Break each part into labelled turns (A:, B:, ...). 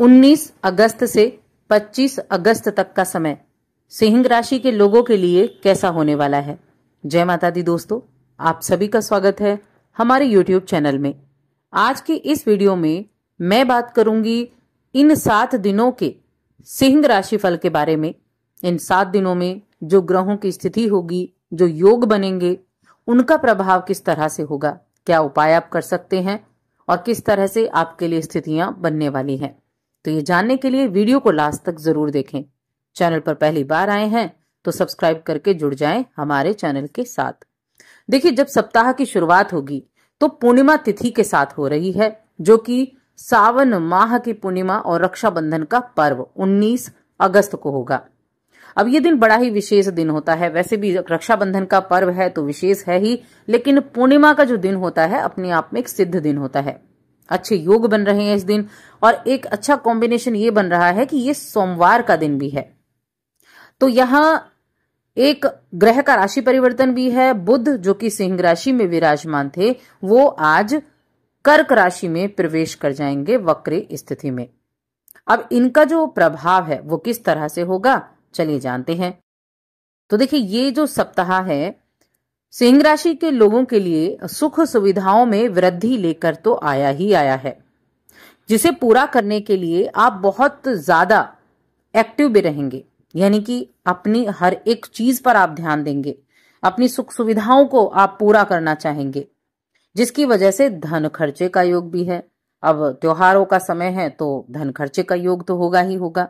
A: 19 अगस्त से 25 अगस्त तक का समय सिंह राशि के लोगों के लिए कैसा होने वाला है जय माता दी दोस्तों आप सभी का स्वागत है हमारे YouTube चैनल में आज के इस वीडियो में मैं बात करूंगी इन सात दिनों के सिंह राशि फल के बारे में इन सात दिनों में जो ग्रहों की स्थिति होगी जो योग बनेंगे उनका प्रभाव किस तरह से होगा क्या उपाय आप कर सकते हैं और किस तरह से आपके लिए स्थितियां बनने वाली हैं तो ये जानने के लिए वीडियो को लास्ट तक जरूर देखें चैनल पर पहली बार आए हैं तो सब्सक्राइब करके जुड़ जाएं हमारे चैनल के साथ देखिए जब सप्ताह की शुरुआत होगी तो पूर्णिमा तिथि के साथ हो रही है जो कि सावन माह की पूर्णिमा और रक्षाबंधन का पर्व 19 अगस्त को होगा अब ये दिन बड़ा ही विशेष दिन होता है वैसे भी रक्षाबंधन का पर्व है तो विशेष है ही लेकिन पूर्णिमा का जो दिन होता है अपने आप में एक सिद्ध दिन होता है अच्छे योग बन रहे हैं इस दिन और एक अच्छा कॉम्बिनेशन ये बन रहा है कि ये सोमवार का दिन भी है तो यहां एक ग्रह का राशि परिवर्तन भी है बुद्ध जो कि सिंह राशि में विराजमान थे वो आज कर्क राशि में प्रवेश कर जाएंगे वक्री स्थिति में अब इनका जो प्रभाव है वो किस तरह से होगा चलिए जानते हैं तो देखिए ये जो सप्ताह है सिंह राशि के लोगों के लिए सुख सुविधाओं में वृद्धि लेकर तो आया ही आया है जिसे पूरा करने के लिए आप बहुत ज़्यादा एक्टिव भी रहेंगे यानी कि अपनी हर एक चीज़ पर आप ध्यान देंगे अपनी सुख सुविधाओं को आप पूरा करना चाहेंगे जिसकी वजह से धन खर्चे का योग भी है अब त्योहारों का समय है तो धन खर्चे का योग तो होगा ही होगा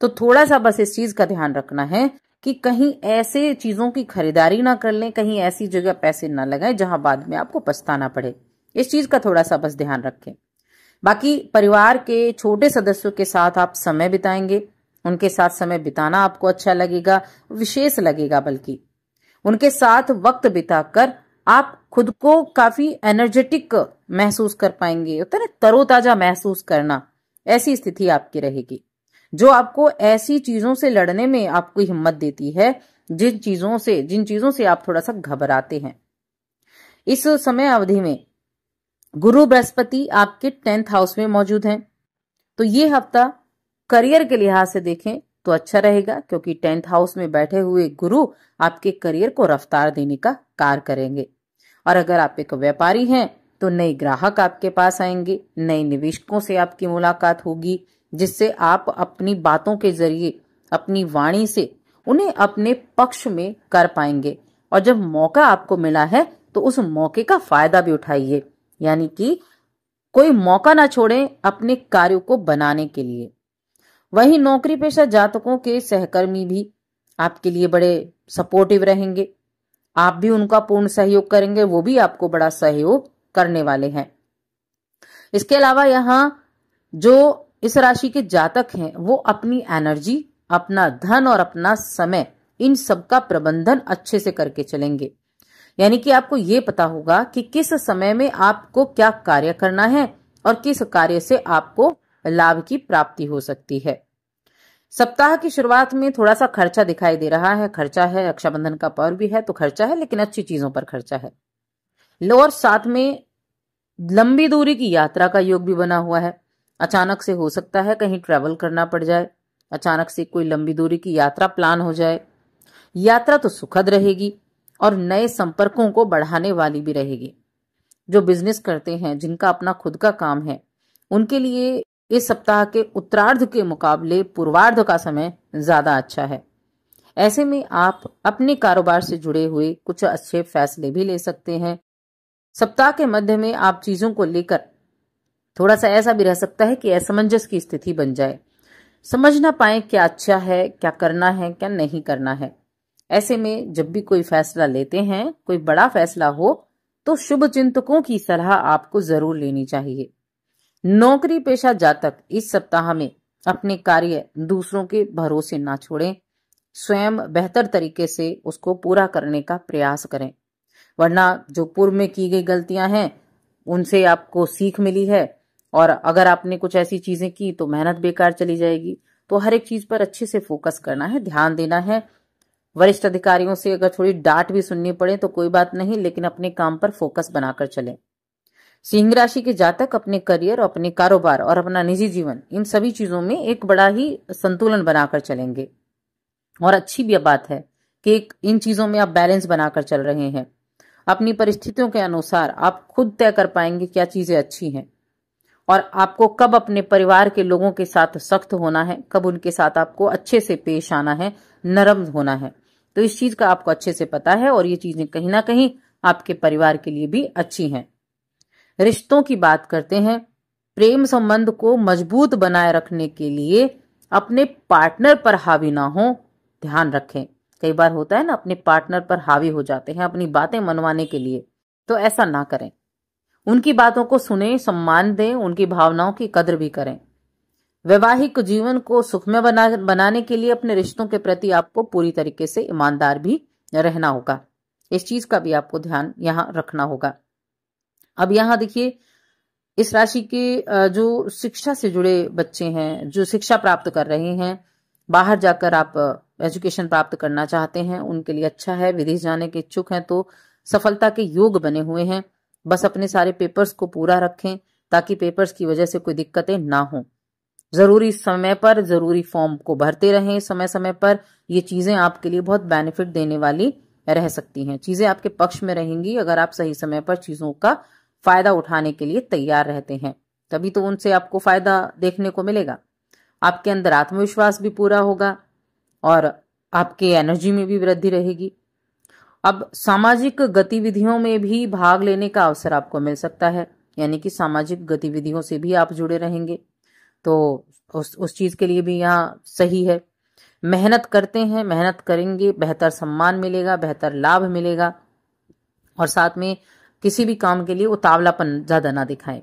A: तो थोड़ा सा बस इस चीज का ध्यान रखना है कि कहीं ऐसे चीजों की खरीदारी ना कर लें कहीं ऐसी जगह पैसे ना लगाएं जहां बाद में आपको पछताना पड़े इस चीज का थोड़ा सा बस ध्यान रखें बाकी परिवार के छोटे सदस्यों के साथ आप समय बिताएंगे उनके साथ समय बिताना आपको अच्छा लगेगा विशेष लगेगा बल्कि उनके साथ वक्त बिताकर आप खुद को काफी एनर्जेटिक महसूस कर पाएंगे होता ना तरोताजा महसूस करना ऐसी स्थिति आपकी रहेगी जो आपको ऐसी चीजों से लड़ने में आपको हिम्मत देती है जिन चीजों से जिन चीजों से आप थोड़ा सा घबराते हैं इस समय अवधि में गुरु बृहस्पति आपके टेंथ हाउस में मौजूद हैं तो ये हफ्ता करियर के लिहाज से देखें तो अच्छा रहेगा क्योंकि टेंथ हाउस में बैठे हुए गुरु आपके करियर को रफ्तार देने का कार्य करेंगे और अगर आप एक व्यापारी हैं तो नए ग्राहक आपके पास आएंगे नए निवेशकों से आपकी मुलाकात होगी जिससे आप अपनी बातों के जरिए अपनी वाणी से उन्हें अपने पक्ष में कर पाएंगे और जब मौका आपको मिला है तो उस मौके का फायदा भी उठाइए यानी कि कोई मौका ना छोड़े अपने कार्यों को बनाने के लिए वही नौकरी पेशा जातकों के सहकर्मी भी आपके लिए बड़े सपोर्टिव रहेंगे आप भी उनका पूर्ण सहयोग करेंगे वो भी आपको बड़ा सहयोग करने वाले हैं इसके अलावा यहाँ जो इस राशि के जातक हैं वो अपनी एनर्जी अपना धन और अपना समय इन सब का प्रबंधन अच्छे से करके चलेंगे यानी कि आपको ये पता होगा कि किस समय में आपको क्या कार्य करना है और किस कार्य से आपको लाभ की प्राप्ति हो सकती है सप्ताह की शुरुआत में थोड़ा सा खर्चा दिखाई दे रहा है खर्चा है रक्षाबंधन का पर्व भी है तो खर्चा है लेकिन अच्छी चीजों पर खर्चा है और साथ में लंबी दूरी की यात्रा का योग भी बना हुआ है अचानक से हो सकता है कहीं ट्रेवल करना पड़ जाए अचानक से कोई लंबी दूरी की यात्रा प्लान हो जाए यात्रा तो सुखद रहेगी और नए संपर्कों को बढ़ाने वाली भी रहेगी जो बिजनेस करते हैं जिनका अपना खुद का काम है उनके लिए इस सप्ताह के उत्तरार्ध के मुकाबले पूर्वार्ध का समय ज्यादा अच्छा है ऐसे में आप अपने कारोबार से जुड़े हुए कुछ अच्छे फैसले भी ले सकते हैं सप्ताह के मध्य में आप चीजों को लेकर थोड़ा सा ऐसा भी रह सकता है कि असमंजस की स्थिति बन जाए समझ ना पाए क्या अच्छा है क्या करना है क्या नहीं करना है ऐसे में जब भी कोई फैसला लेते हैं कोई बड़ा फैसला हो तो शुभ चिंतकों की सलाह आपको जरूर लेनी चाहिए नौकरी पेशा जातक इस सप्ताह में अपने कार्य दूसरों के भरोसे ना छोड़ें स्वयं बेहतर तरीके से उसको पूरा करने का प्रयास करें वरना जो पूर्व में की गई गलतियां हैं उनसे आपको सीख मिली है और अगर आपने कुछ ऐसी चीजें की तो मेहनत बेकार चली जाएगी तो हर एक चीज पर अच्छे से फोकस करना है ध्यान देना है वरिष्ठ अधिकारियों से अगर थोड़ी डांट भी सुननी पड़े तो कोई बात नहीं लेकिन अपने काम पर फोकस बनाकर चले सिंह राशि के जातक अपने करियर अपने कारोबार और अपना निजी जीवन इन सभी चीजों में एक बड़ा ही संतुलन बनाकर चलेंगे और अच्छी भी बात है कि इन चीजों में आप बैलेंस बनाकर चल रहे हैं अपनी परिस्थितियों के अनुसार आप खुद तय कर पाएंगे क्या चीजें अच्छी हैं और आपको कब अपने परिवार के लोगों के साथ सख्त होना है कब उनके साथ आपको अच्छे से पेश आना है नरम होना है तो इस चीज का आपको अच्छे से पता है और ये चीजें कहीं ना कहीं आपके परिवार के लिए भी अच्छी हैं रिश्तों की बात करते हैं प्रेम संबंध को मजबूत बनाए रखने के लिए अपने पार्टनर पर हावी ना हो ध्यान रखें कई बार होता है ना अपने पार्टनर पर हावी हो जाते हैं अपनी बातें मनवाने के लिए तो ऐसा ना करें उनकी बातों को सुने सम्मान दें उनकी भावनाओं की कदर भी करें वैवाहिक जीवन को सुखमय बना बनाने के लिए अपने रिश्तों के प्रति आपको पूरी तरीके से ईमानदार भी रहना होगा इस चीज का भी आपको ध्यान यहाँ रखना होगा अब यहाँ देखिए इस राशि के जो शिक्षा से जुड़े बच्चे हैं जो शिक्षा प्राप्त कर रहे हैं बाहर जाकर आप एजुकेशन प्राप्त करना चाहते हैं उनके लिए अच्छा है विदेश जाने के इच्छुक हैं तो सफलता के योग बने हुए हैं बस अपने सारे पेपर्स को पूरा रखें ताकि पेपर्स की वजह से कोई दिक्कतें ना हों ज़रूरी समय पर ज़रूरी फॉर्म को भरते रहें समय समय पर ये चीज़ें आपके लिए बहुत बेनिफिट देने वाली रह सकती हैं चीज़ें आपके पक्ष में रहेंगी अगर आप सही समय पर चीज़ों का फ़ायदा उठाने के लिए तैयार रहते हैं तभी तो उनसे आपको फ़ायदा देखने को मिलेगा आपके अंदर आत्मविश्वास भी पूरा होगा और आपके एनर्जी में भी वृद्धि रहेगी अब सामाजिक गतिविधियों में भी भाग लेने का अवसर आपको मिल सकता है यानी कि सामाजिक गतिविधियों से भी आप जुड़े रहेंगे तो उस उस चीज़ के लिए भी यहाँ सही है मेहनत करते हैं मेहनत करेंगे बेहतर सम्मान मिलेगा बेहतर लाभ मिलेगा और साथ में किसी भी काम के लिए उतावलापन ज़्यादा ना दिखाएं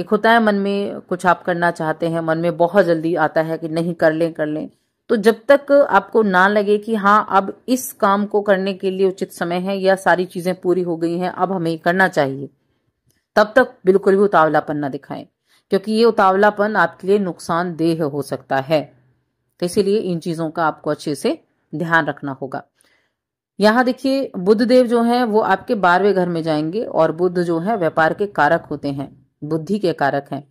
A: एक होता है मन में कुछ आप करना चाहते हैं मन में बहुत जल्दी आता है कि नहीं कर लें कर लें तो जब तक आपको ना लगे कि हाँ अब इस काम को करने के लिए उचित समय है या सारी चीज़ें पूरी हो गई हैं अब हमें करना चाहिए तब तक बिल्कुल भी उतावलापन ना दिखाएं क्योंकि ये उतावलापन आपके लिए नुकसानदेह हो सकता है तो इसीलिए इन चीजों का आपको अच्छे से ध्यान रखना होगा यहाँ देखिए बुद्ध देव जो है वो आपके बारहवें घर में जाएंगे और बुद्ध जो है व्यापार के कारक होते हैं बुद्धि के कारक हैं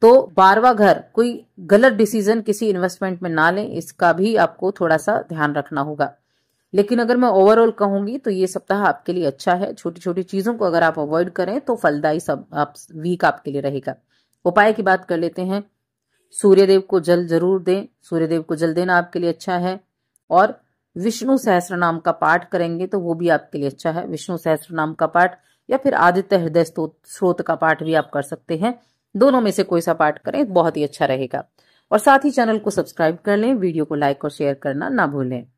A: तो बारवा घर कोई गलत डिसीजन किसी इन्वेस्टमेंट में ना लें इसका भी आपको थोड़ा सा ध्यान रखना होगा लेकिन अगर मैं ओवरऑल कहूंगी तो ये सप्ताह आपके लिए अच्छा है छोटी छोटी चीजों को अगर आप अवॉइड करें तो फलदायी सब आप वीक आपके लिए रहेगा उपाय की बात कर लेते हैं सूर्यदेव को जल जरूर दें सूर्यदेव को जल देना आपके लिए अच्छा है और विष्णु सहस्र नाम का पाठ करेंगे तो वो भी आपके लिए अच्छा है विष्णु सहस्र नाम का पाठ या फिर आदित्य हृदय स्रोत का पाठ भी आप कर सकते हैं दोनों में से कोई सा पाठ करें तो बहुत ही अच्छा रहेगा और साथ ही चैनल को सब्सक्राइब कर लें वीडियो को लाइक और शेयर करना ना भूलें